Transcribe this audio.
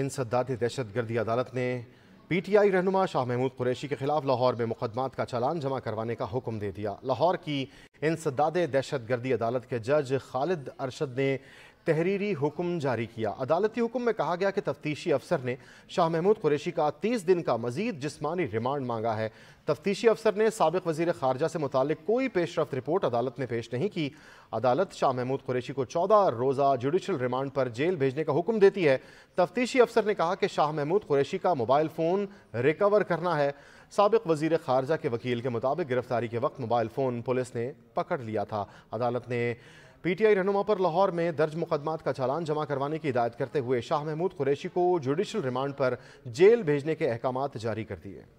इन सद्दाती दहशत गर्दी अदालत ने पी टी आई रहनुमा शाह महमूद कुरैशी के खिलाफ लाहौर में मुकदमात का चालान जमा करवाने का हुक्म दे दिया लाहौर की इंसदाद दहशत गर्दी अदालत के जज खालिद अरशद ने तहरीरी हुक्म जारी किया अदालती हुक्म में कहा गया कि तफ्तीशी अफसर ने शाह महमूद कुरैशी का तीस दिन का मजीद जिसमानी रिमांड मांगा है तफ्तीशी अफसर ने सबक वजीर खारजा से मुतल कोई पेशरफ रिपोर्ट अदालत में पेश नहीं की अदालत शाह महमूद कुरैशी को चौदह रोज़ा जुडिशल रिमांड पर जेल भेजने का हुक्म देती है तफ्तीशी अफसर ने कहा कि शाह महमूद कुरेशी का मोबाइल फ़ोन रिकवर करना है सबक वजीर खारजा के वकील के मुताबिक गिरफ्तारी के वक्त मोबाइल फ़ोन पुलिस ने पकड़ लिया था अदालत ने पीटीआई रहनुमा पर लाहौर में दर्ज मुकदमात का चालान जमा करवाने की हिदायत करते हुए शाह महमूद कुरैशी को जुडिशल रिमांड पर जेल भेजने के अहकाम जारी कर दिए